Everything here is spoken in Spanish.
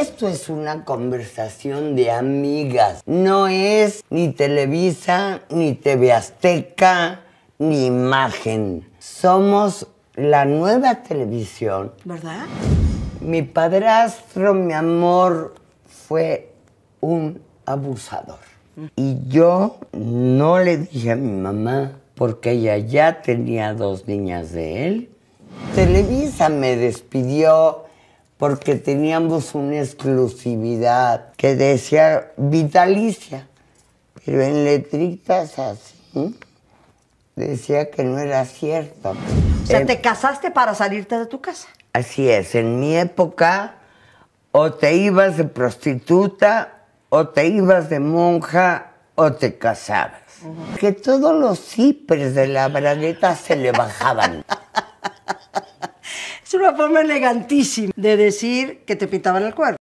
Esto es una conversación de amigas. No es ni Televisa, ni TV Azteca, ni imagen. Somos la nueva televisión. ¿Verdad? Mi padrastro, mi amor, fue un abusador. Y yo no le dije a mi mamá, porque ella ya tenía dos niñas de él. Televisa me despidió porque teníamos una exclusividad que decía vitalicia, pero en letritas así ¿eh? decía que no era cierto. O sea, te casaste para salirte de tu casa. Así es, en mi época o te ibas de prostituta o te ibas de monja o te casabas. Que todos los cipres de la bragueta se le bajaban. una forma elegantísima de decir que te pintaban el cuarto.